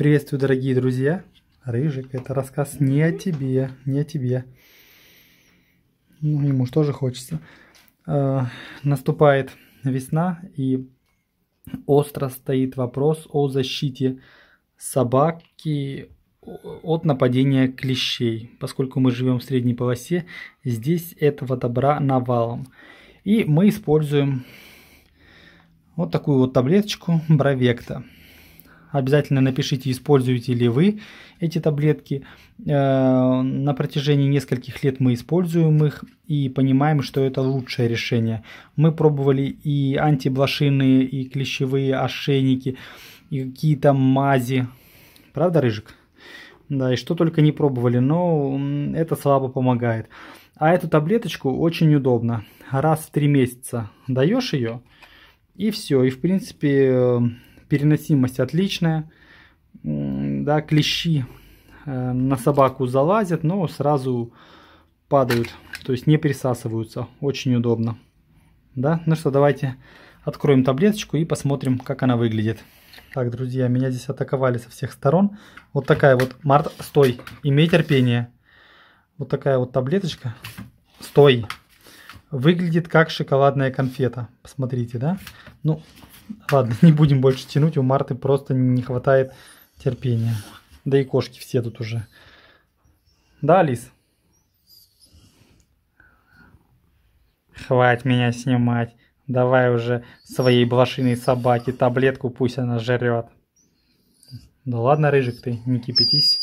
Приветствую, дорогие друзья. Рыжик, это рассказ не о тебе, не о тебе. Ну, ему что же хочется. Э, наступает весна, и остро стоит вопрос о защите собаки от нападения клещей. Поскольку мы живем в средней полосе, здесь этого добра навалом. И мы используем вот такую вот таблеточку Бровекта. Обязательно напишите, используете ли вы эти таблетки. Э, на протяжении нескольких лет мы используем их и понимаем, что это лучшее решение. Мы пробовали и антиблошиные и клещевые ошейники, и какие-то мази. Правда, Рыжик? Да, и что только не пробовали, но это слабо помогает. А эту таблеточку очень удобно. Раз в три месяца даешь ее, и все. И в принципе э, переносимость отличная, да, клещи э, на собаку залазят, но сразу падают, то есть не присасываются, очень удобно. Да, ну что, давайте откроем таблеточку и посмотрим, как она выглядит. Так, друзья, меня здесь атаковали со всех сторон. Вот такая вот, Март, стой, имей терпение. Вот такая вот таблеточка. Стой, Выглядит как шоколадная конфета. Посмотрите, да? Ну, ладно, не будем больше тянуть. У Марты просто не хватает терпения. Да и кошки все тут уже. Да, Алис? Хватит меня снимать. Давай уже своей блошиной собаке таблетку пусть она жрет. Да ладно, рыжик ты, не кипятись.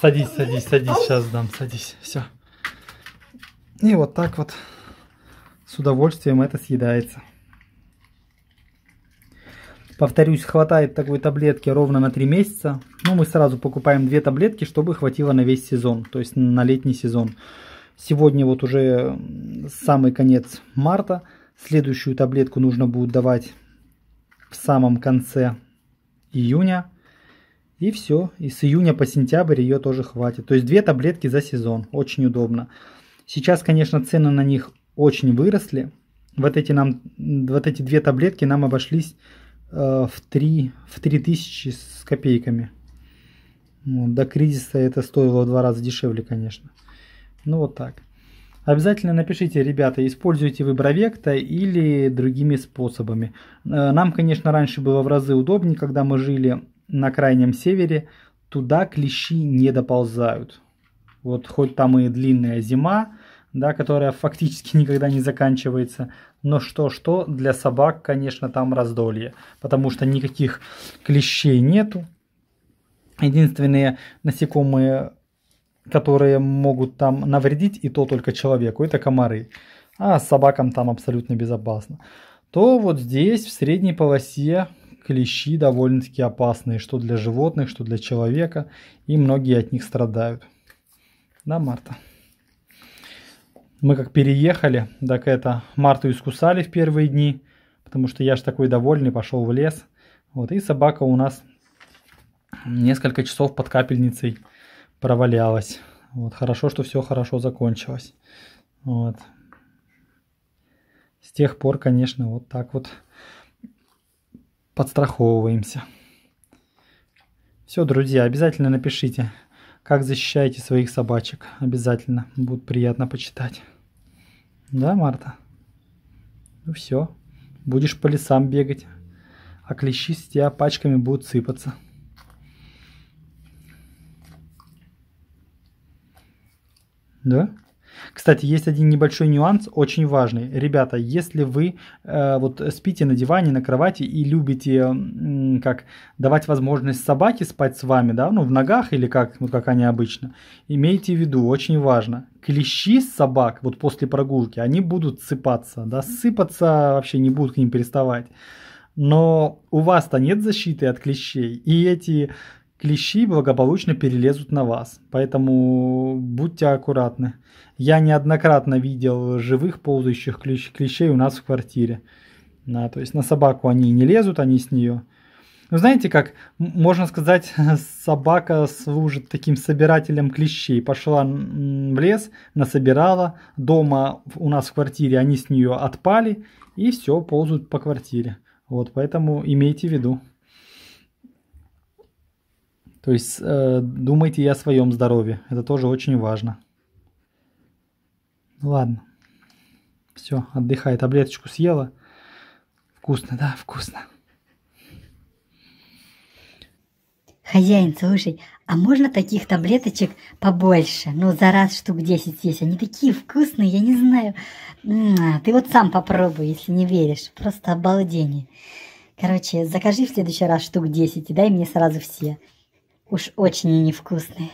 Садись, садись, садись, сейчас дам, садись, все. И вот так вот с удовольствием это съедается. Повторюсь, хватает такой таблетки ровно на 3 месяца. Ну, мы сразу покупаем 2 таблетки, чтобы хватило на весь сезон, то есть на летний сезон. Сегодня вот уже самый конец марта. Следующую таблетку нужно будет давать в самом конце июня. И все. И с июня по сентябрь ее тоже хватит. То есть две таблетки за сезон. Очень удобно. Сейчас, конечно, цены на них очень выросли. Вот эти, нам, вот эти две таблетки нам обошлись э, в, 3, в 3 тысячи с копейками. Вот, ну, до кризиса это стоило в два раза дешевле, конечно. Ну вот так. Обязательно напишите, ребята, используете вы бровекта или другими способами. Э, нам, конечно, раньше было в разы удобнее, когда мы жили на крайнем севере. Туда клещи не доползают. Вот хоть там и длинная зима, да, которая фактически никогда не заканчивается. Но что-что, для собак, конечно, там раздолье, потому что никаких клещей нету. Единственные насекомые, которые могут там навредить, и то только человеку, это комары. А собакам там абсолютно безопасно. То вот здесь, в средней полосе, клещи довольно-таки опасные, что для животных, что для человека, и многие от них страдают. Да, Марта? Мы как переехали, так это Марту искусали в первые дни, потому что я ж такой довольный, пошел в лес. Вот, и собака у нас несколько часов под капельницей провалялась. Вот, хорошо, что все хорошо закончилось. Вот. С тех пор, конечно, вот так вот подстраховываемся. Все, друзья, обязательно напишите, как защищаете своих собачек? Обязательно. Будет приятно почитать. Да, Марта? Ну все. Будешь по лесам бегать. А клещи с тебя пачками будут сыпаться. Да? Кстати, есть один небольшой нюанс, очень важный. Ребята, если вы э, вот спите на диване, на кровати и любите э, как давать возможность собаке спать с вами, да, ну в ногах или как, ну как они обычно, имейте в виду, очень важно, клещи с собак вот после прогулки, они будут сыпаться, да, сыпаться вообще не будут к ним переставать. Но у вас-то нет защиты от клещей, и эти клещи благополучно перелезут на вас. Поэтому будьте аккуратны. Я неоднократно видел живых ползающих клещ, клещей у нас в квартире. Да, то есть на собаку они не лезут, они с нее. Ну, знаете как, можно сказать, собака служит таким собирателем клещей. Пошла в лес, насобирала, дома у нас в квартире они с нее отпали, и все, ползают по квартире. Вот, поэтому имейте в виду. То есть э, думайте и о своем здоровье. Это тоже очень важно. Ну ладно. Все, отдыхай. Таблеточку съела. Вкусно, да, вкусно. Хозяин, слушай, а можно таких таблеточек побольше? Ну, за раз штук 10 есть. Они такие вкусные, я не знаю. ты вот сам попробуй, если не веришь. Просто обалдение. Короче, закажи в следующий раз штук 10 и дай мне сразу все. Уж очень они вкусные.